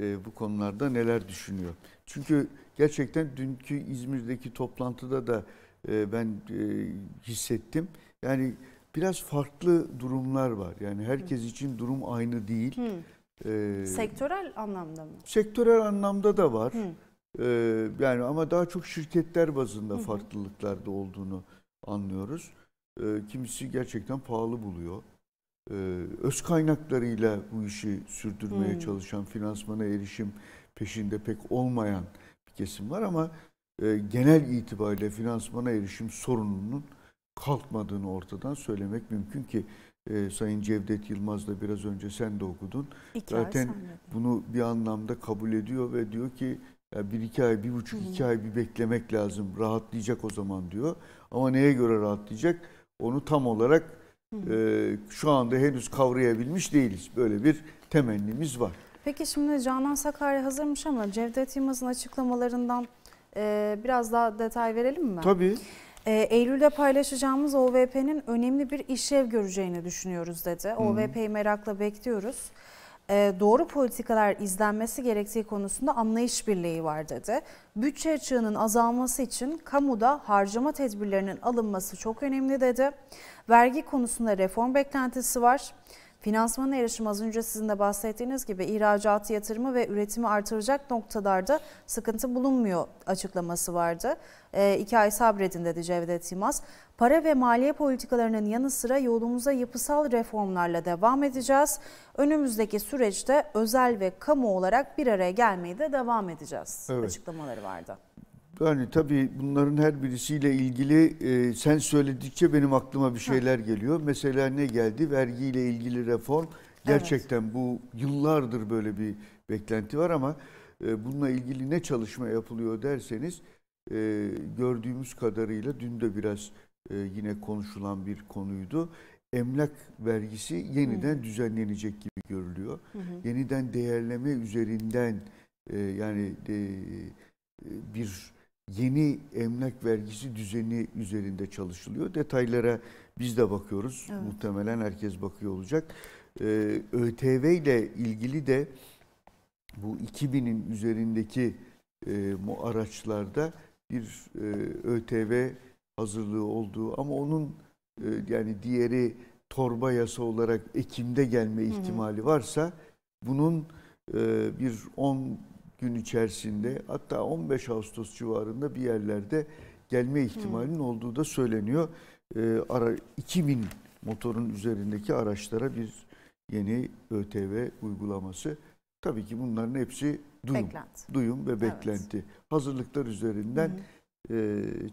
e, bu konularda neler düşünüyor. Çünkü gerçekten dünkü İzmir'deki toplantıda da e, ben e, hissettim. Yani biraz farklı durumlar var. Yani herkes Hı. için durum aynı değil. Hı. Ee, sektörel anlamda mı? Sektörel anlamda da var. Hı. E, yani ama daha çok şirketler bazında Hı. farklılıklarda olduğunu anlıyoruz. Ee, kimisi gerçekten pahalı buluyor. Ee, öz kaynaklarıyla bu işi sürdürmeye hmm. çalışan, finansmana erişim peşinde pek olmayan bir kesim var ama e, genel itibariyle finansmana erişim sorununun kalkmadığını ortadan söylemek mümkün ki e, Sayın Cevdet Yılmaz da biraz önce sen de okudun. İki Zaten bunu bir anlamda kabul ediyor ve diyor ki ya bir iki ay, bir buçuk Hı. iki ay bir beklemek lazım. Rahatlayacak o zaman diyor. Ama neye göre rahatlayacak? Onu tam olarak e, şu anda henüz kavrayabilmiş değiliz. Böyle bir temennimiz var. Peki şimdi Canan Sakarya hazırmış ama Cevdet Yılmaz'ın açıklamalarından e, biraz daha detay verelim mi? Tabii. E, Eylül'de paylaşacağımız OVP'nin önemli bir işlev göreceğini düşünüyoruz dedi. OVP'yi merakla bekliyoruz. E, doğru politikalar izlenmesi gerektiği konusunda anlayış birliği var dedi. Bütçe açığının azalması için kamuda harcama tedbirlerinin alınması çok önemli dedi. Vergi konusunda reform beklentisi var. Finansmana erişim az önce sizin de bahsettiğiniz gibi ihracatı yatırımı ve üretimi artıracak noktalarda sıkıntı bulunmuyor açıklaması vardı. E, iki ay sabredin dedi Cevdet Yılmaz. Para ve maliye politikalarının yanı sıra yolumuza yapısal reformlarla devam edeceğiz. Önümüzdeki süreçte özel ve kamu olarak bir araya gelmeyi de devam edeceğiz evet. açıklamaları vardı. Yani tabii bunların her birisiyle ilgili e, sen söyledikçe benim aklıma bir şeyler ha. geliyor. Mesela ne geldi? Vergiyle ilgili reform. Gerçekten evet. bu yıllardır böyle bir beklenti var ama e, bununla ilgili ne çalışma yapılıyor derseniz e, gördüğümüz kadarıyla dün de biraz e, yine konuşulan bir konuydu. Emlak vergisi yeniden hı. düzenlenecek gibi görülüyor. Hı hı. Yeniden değerleme üzerinden e, yani e, e bir yeni emlak vergisi düzeni üzerinde çalışılıyor. Detaylara biz de bakıyoruz. Evet. Muhtemelen herkes bakıyor olacak. Ee, ÖTV ile ilgili de bu 2000'in üzerindeki e, bu araçlarda bir e, ÖTV hazırlığı olduğu ama onun e, yani diğeri torba yasa olarak Ekim'de gelme ihtimali varsa bunun e, bir 10 gün içerisinde hatta 15 Ağustos civarında bir yerlerde gelme ihtimalinin hmm. olduğu da söyleniyor. E, ara 2000 motorun üzerindeki araçlara bir yeni ÖTV uygulaması. Tabii ki bunların hepsi duyum, Beklent. duyum ve beklenti. Evet. Hazırlıklar üzerinden hı E,